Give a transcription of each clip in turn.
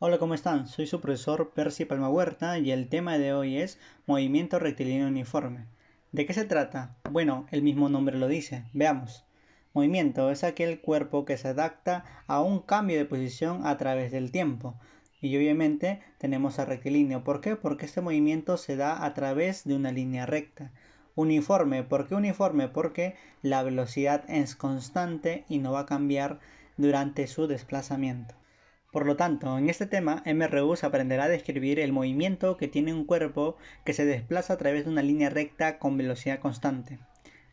Hola, ¿cómo están? Soy su profesor Percy Huerta y el tema de hoy es Movimiento Rectilíneo Uniforme. ¿De qué se trata? Bueno, el mismo nombre lo dice. Veamos. Movimiento es aquel cuerpo que se adapta a un cambio de posición a través del tiempo. Y obviamente tenemos a rectilíneo. ¿Por qué? Porque este movimiento se da a través de una línea recta. Uniforme. ¿Por qué uniforme? Porque la velocidad es constante y no va a cambiar durante su desplazamiento. Por lo tanto, en este tema, MRUs aprenderá a describir el movimiento que tiene un cuerpo que se desplaza a través de una línea recta con velocidad constante.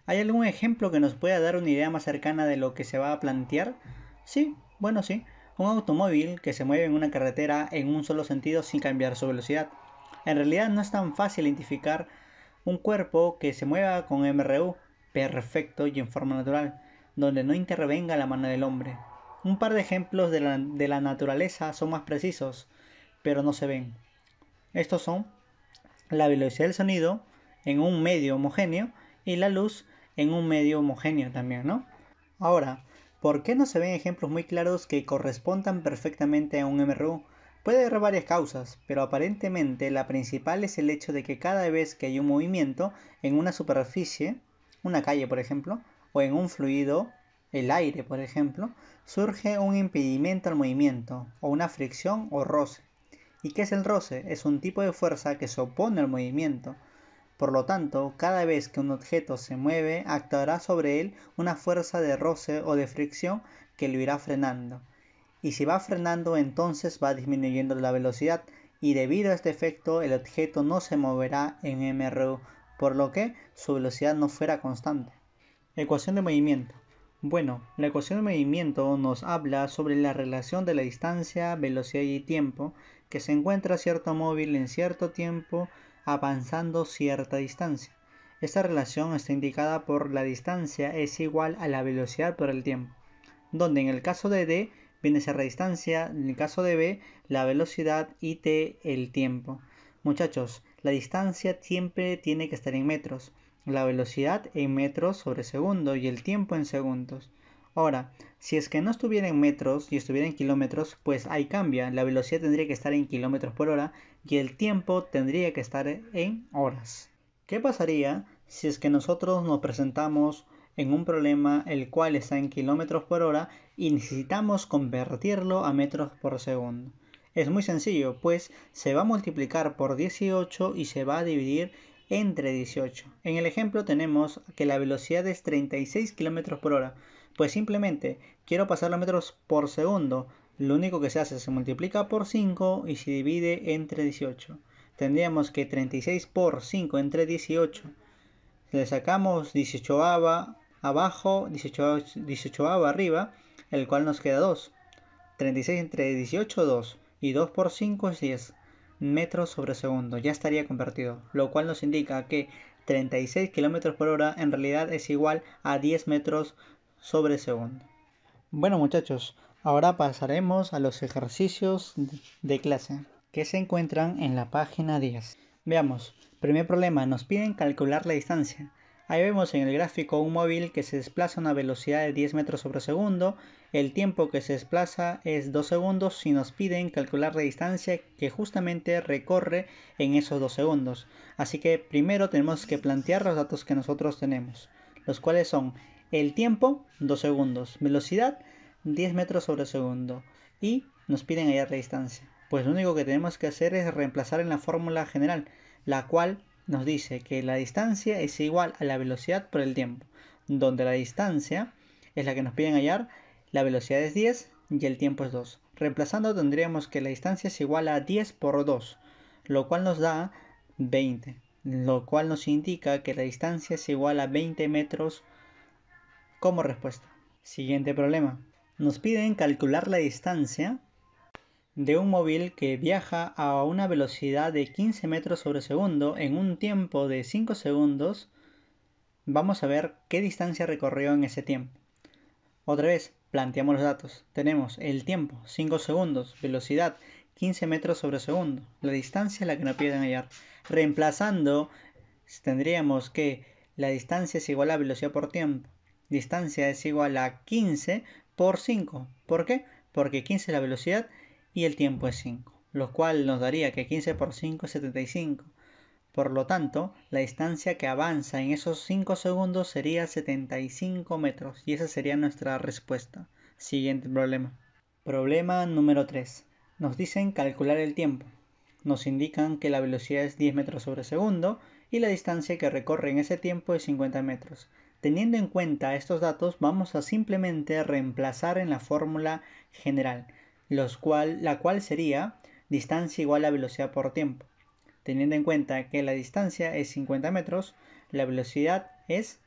¿Hay algún ejemplo que nos pueda dar una idea más cercana de lo que se va a plantear? Sí, bueno, sí. Un automóvil que se mueve en una carretera en un solo sentido sin cambiar su velocidad. En realidad no es tan fácil identificar un cuerpo que se mueva con MRU perfecto y en forma natural, donde no intervenga la mano del hombre, un par de ejemplos de la, naturaleza son más precisos, pero no se ven. Estos son la velocidad del sonido en un medio homogéneo y la luz en un medio homogéneo también, ¿no? Ahora, ¿por qué no se ven ejemplos muy claros que correspondan perfectamente a un MRU? Puede haber varias causas, pero aparentemente la principal es el hecho de que cada vez que hay un movimiento en una superficie, una calle por ejemplo, o en un fluido el aire, por ejemplo, surge un impedimento al movimiento, o una fricción o roce. ¿Y qué es el roce? Es un tipo de fuerza que se opone al movimiento. Por lo tanto, cada vez que un objeto se mueve, actuará sobre él una fuerza de roce o de fricción que lo irá frenando. Y si va frenando, entonces va disminuyendo la velocidad, y debido a este efecto, el objeto no se moverá en MRU, por lo que su velocidad no fuera constante. Ecuación de movimiento. Bueno, la ecuación de movimiento nos habla sobre la relación de la distancia, velocidad y tiempo que se encuentra cierto móvil en cierto tiempo avanzando cierta distancia. Esta relación está indicada por la distancia es igual a la velocidad por el tiempo, donde en el caso de D viene a ser la distancia, en el caso de B la velocidad y T el tiempo. Muchachos, la distancia siempre tiene que estar en metros la velocidad en metros sobre segundo y el tiempo en segundos. Ahora, si es que no estuviera en metros y estuviera en kilómetros, pues ahí cambia. La velocidad tendría que estar en kilómetros por hora y el tiempo tendría que estar en horas. ¿Qué pasaría si es que nosotros nos presentamos en un problema el cual está en kilómetros por hora y necesitamos convertirlo a metros por segundo? Es muy sencillo, pues se va a multiplicar por 18 y se va a dividir entre 18. En el ejemplo tenemos que la velocidad es 36 km por hora, pues simplemente quiero pasar los metros por segundo, lo único que se hace es se multiplica por 5 y se divide entre 18. Tendríamos que 36 por 5 entre 18, le sacamos 18 abajo, 18, 18 arriba, el cual nos queda 2. 36 entre 18, 2. Y 2 por 5 es 10 metros sobre segundo, ya estaría convertido, lo cual nos indica que 36 kilómetros por hora en realidad es igual a 10 metros sobre segundo. Bueno muchachos, ahora pasaremos a los ejercicios de clase que se encuentran en la página 10. Veamos, primer problema, nos piden calcular la distancia. Ahí vemos en el gráfico un móvil que se desplaza a una velocidad de 10 metros sobre segundo. El tiempo que se desplaza es 2 segundos si nos piden calcular la distancia que justamente recorre en esos 2 segundos. Así que primero tenemos que plantear los datos que nosotros tenemos, los cuales son el tiempo 2 segundos, velocidad 10 metros sobre segundo y nos piden hallar la distancia. Pues lo único que tenemos que hacer es reemplazar en la fórmula general, la cual nos dice que la distancia es igual a la velocidad por el tiempo, donde la distancia es la que nos piden hallar, la velocidad es 10 y el tiempo es 2. Reemplazando tendríamos que la distancia es igual a 10 por 2, lo cual nos da 20, lo cual nos indica que la distancia es igual a 20 metros como respuesta. Siguiente problema. Nos piden calcular la distancia de un móvil que viaja a una velocidad de 15 metros sobre segundo en un tiempo de 5 segundos, vamos a ver qué distancia recorrió en ese tiempo. Otra vez, planteamos los datos. Tenemos el tiempo, 5 segundos, velocidad, 15 metros sobre segundo, la distancia es la que nos piden hallar. Reemplazando, tendríamos que la distancia es igual a velocidad por tiempo. Distancia es igual a 15 por 5. ¿Por qué? Porque 15 es la velocidad y el tiempo es 5, lo cual nos daría que 15 por 5 es 75. Por lo tanto, la distancia que avanza en esos 5 segundos sería 75 metros y esa sería nuestra respuesta. Siguiente problema. Problema número 3. Nos dicen calcular el tiempo. Nos indican que la velocidad es 10 metros sobre segundo y la distancia que recorre en ese tiempo es 50 metros. Teniendo en cuenta estos datos, vamos a simplemente reemplazar en la fórmula general cual, la cual sería distancia igual a velocidad por tiempo. Teniendo en cuenta que la distancia es 50 metros, la velocidad es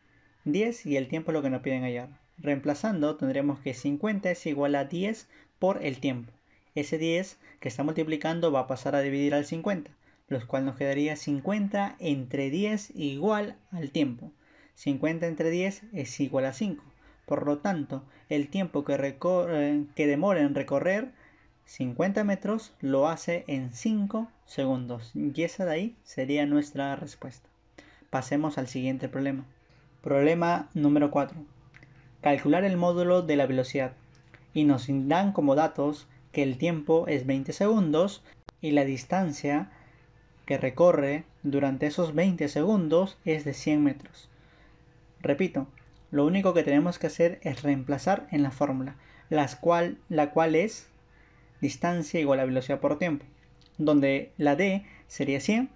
10 y el tiempo es lo que nos piden hallar. Reemplazando tendremos que 50 es igual a 10 por el tiempo. Ese 10 que está multiplicando va a pasar a dividir al 50, lo cual nos quedaría 50 entre 10 igual al tiempo. 50 entre 10 es igual a 5. Por lo tanto, el tiempo que, eh, demora en recorrer 50 metros lo hace en 5 segundos. Y esa de ahí sería nuestra respuesta. Pasemos al siguiente problema. Problema número 4. Calcular el módulo de la velocidad. Y nos dan como datos que el tiempo es 20 segundos y la distancia que recorre durante esos 20 segundos es de 100 metros. Repito, lo único que tenemos que hacer es reemplazar en la fórmula, cual, la cual es distancia igual a velocidad por tiempo, donde la d sería 100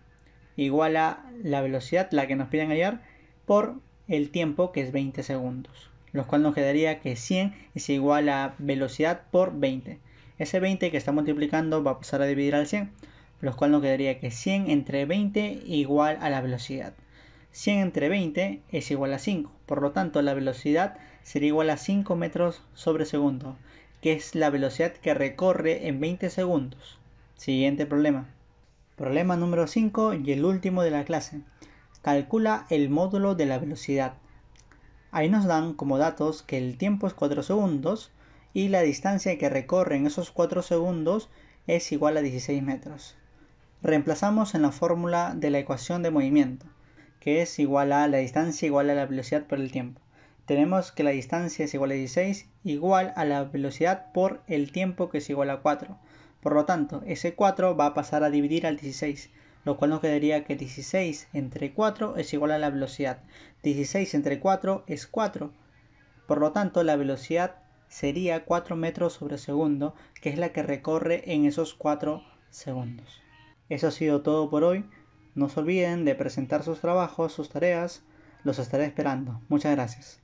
igual a la velocidad, la que nos piden hallar, por el tiempo que es 20 segundos, lo cual nos quedaría que 100 es igual a velocidad por 20. Ese 20 que está multiplicando va a pasar a dividir al 100, lo cual nos quedaría que 100 entre 20 igual a la velocidad. 100 entre 20 es igual a 5. Por lo tanto, la velocidad sería igual a 5 metros sobre segundo, que es la velocidad que recorre en 20 segundos. Siguiente problema. Problema número 5 y el último de la clase. Calcula el módulo de la velocidad. Ahí nos dan como datos que el tiempo es 4 segundos y la distancia que recorre en esos 4 segundos es igual a 16 metros. Reemplazamos en la fórmula de la ecuación de movimiento que es igual a la distancia igual a la velocidad por el tiempo. Tenemos que la distancia es igual a 16 igual a la velocidad por el tiempo que es igual a 4. Por lo tanto, ese 4 va a pasar a dividir al 16, lo cual nos quedaría que 16 entre 4 es igual a la velocidad. 16 entre 4 es 4. Por lo tanto, la velocidad sería 4 metros sobre segundo, que es la que recorre en esos 4 segundos. Eso ha sido todo por hoy. No se olviden de presentar sus trabajos, sus tareas. Los estaré esperando. Muchas gracias.